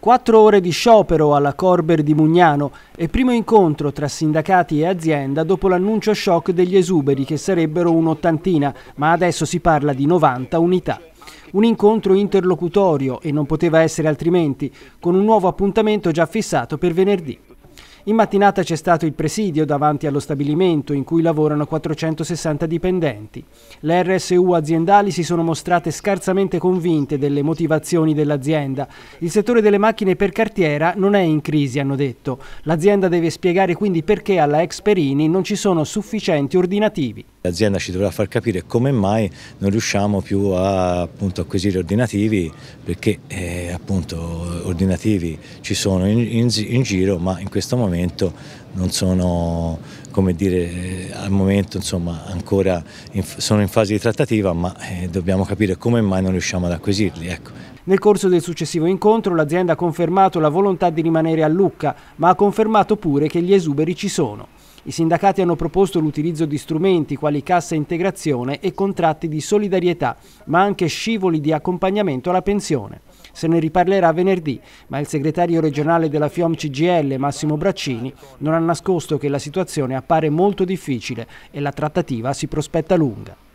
Quattro ore di sciopero alla Corber di Mugnano e primo incontro tra sindacati e azienda dopo l'annuncio shock degli esuberi che sarebbero un'ottantina, ma adesso si parla di 90 unità. Un incontro interlocutorio e non poteva essere altrimenti, con un nuovo appuntamento già fissato per venerdì. In mattinata c'è stato il presidio davanti allo stabilimento in cui lavorano 460 dipendenti. Le RSU aziendali si sono mostrate scarsamente convinte delle motivazioni dell'azienda. Il settore delle macchine per cartiera non è in crisi, hanno detto. L'azienda deve spiegare quindi perché alla ex Perini non ci sono sufficienti ordinativi. L'azienda ci dovrà far capire come mai non riusciamo più a appunto, acquisire ordinativi perché eh, appunto ordinativi ci sono in, in, in giro ma in questo momento momento non sono, come dire, eh, al momento insomma, ancora in, sono in fase di trattativa, ma eh, dobbiamo capire come mai non riusciamo ad acquisirli. Ecco. Nel corso del successivo incontro l'azienda ha confermato la volontà di rimanere a Lucca, ma ha confermato pure che gli esuberi ci sono. I sindacati hanno proposto l'utilizzo di strumenti quali cassa integrazione e contratti di solidarietà, ma anche scivoli di accompagnamento alla pensione. Se ne riparlerà venerdì, ma il segretario regionale della FIOM CGL, Massimo Braccini, non ha nascosto che la situazione appare molto difficile e la trattativa si prospetta lunga.